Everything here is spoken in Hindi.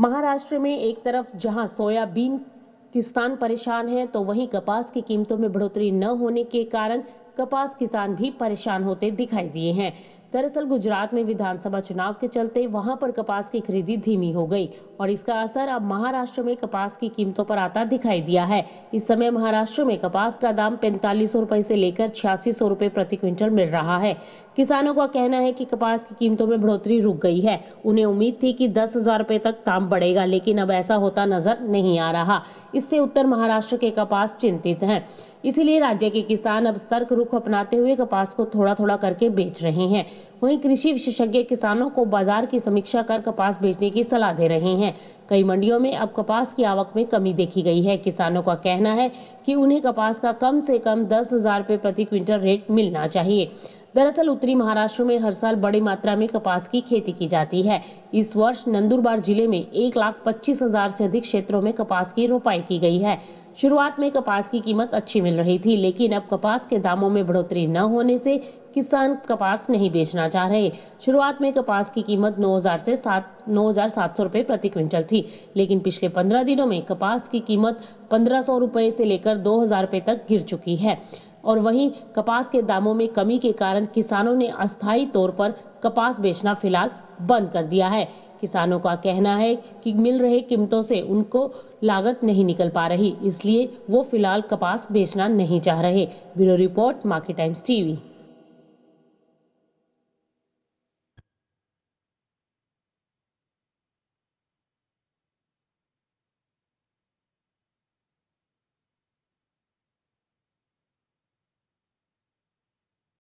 महाराष्ट्र में एक तरफ जहां सोयाबीन किसान परेशान है तो वहीं कपास की कीमतों में बढ़ोतरी न होने के कारण कपास किसान भी परेशान होते दिखाई दिए हैं दरअसल गुजरात में विधानसभा चुनाव के चलते वहां पर कपास की खरीदी धीमी हो गई और इसका असर अब महाराष्ट्र में कपास की कीमतों पर आता दिखाई दिया है इस समय महाराष्ट्र में कपास का दाम पैंतालीस सौ से लेकर छियासी सौ प्रति क्विंटल मिल रहा है किसानों का कहना है कि कपास की कीमतों में बढ़ोतरी रुक गई है उन्हें उम्मीद थी कि दस हजार रुपए तक दाम बढ़ेगा लेकिन अब ऐसा होता नजर नहीं आ रहा इससे उत्तर महाराष्ट्र के कपास चिंतित हैं इसीलिए राज्य के किसान अब सतर्क रुख अपनाते हुए कपास को थोड़ा थोड़ा करके बेच रहे हैं वहीं कृषि विशेषज्ञ किसानों को बाजार की समीक्षा कर कपास बेचने की सलाह दे रहे हैं कई मंडियों में अब कपास की आवक में कमी देखी गई है किसानों का कहना है कि उन्हें कपास का कम से कम दस हजार रुपए प्रति क्विंटल रेट मिलना चाहिए दरअसल उत्तरी महाराष्ट्र में हर साल बड़ी मात्रा में कपास की खेती की जाती है इस वर्ष नंदुरबार जिले में एक लाख पच्चीस हजार से अधिक क्षेत्रों में कपास की रोपाई की गई है शुरुआत में कपास की कीमत अच्छी मिल रही थी लेकिन अब कपास के दामों में बढ़ोतरी न होने से किसान कपास नहीं बेचना चाह रहे शुरुआत में कपास की कीमत 9000 से सात नौ हजार सात सौ रुपये प्रति क्विंटल थी लेकिन पिछले 15 दिनों में कपास की कीमत पंद्रह सौ रुपये से लेकर दो हजार रुपये तक गिर चुकी है और वहीं कपास के दामों में कमी के कारण किसानों ने अस्थायी तौर पर कपास बेचना फिलहाल बंद कर दिया है किसानों का कहना है कि मिल रहे कीमतों से उनको लागत नहीं निकल पा रही इसलिए वो फिलहाल कपास बेचना नहीं चाह रहे bureau report Market Times TV